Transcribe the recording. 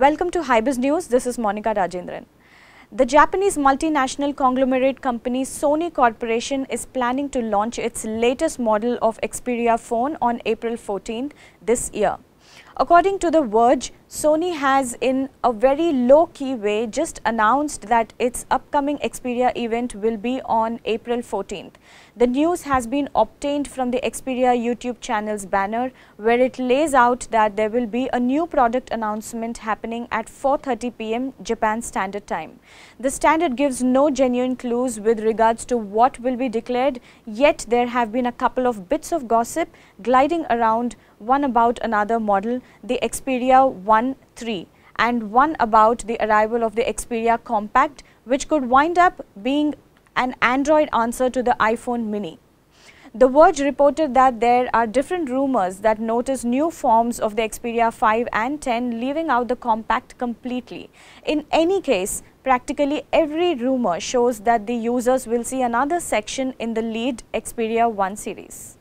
Welcome to Hibis News. This is Monica Rajendran. The Japanese multinational conglomerate company Sony Corporation is planning to launch its latest model of Xperia phone on April 14 this year. According to The Verge, Sony has in a very low-key way just announced that its upcoming Xperia event will be on April 14th. The news has been obtained from the Xperia YouTube channel's banner where it lays out that there will be a new product announcement happening at 4.30 pm Japan Standard Time. The standard gives no genuine clues with regards to what will be declared, yet there have been a couple of bits of gossip gliding around one about another model the Xperia 1 3 and one about the arrival of the Xperia Compact which could wind up being an Android answer to the iPhone mini. The Verge reported that there are different rumors that notice new forms of the Xperia 5 and 10 leaving out the compact completely. In any case, practically every rumor shows that the users will see another section in the lead Xperia 1 series.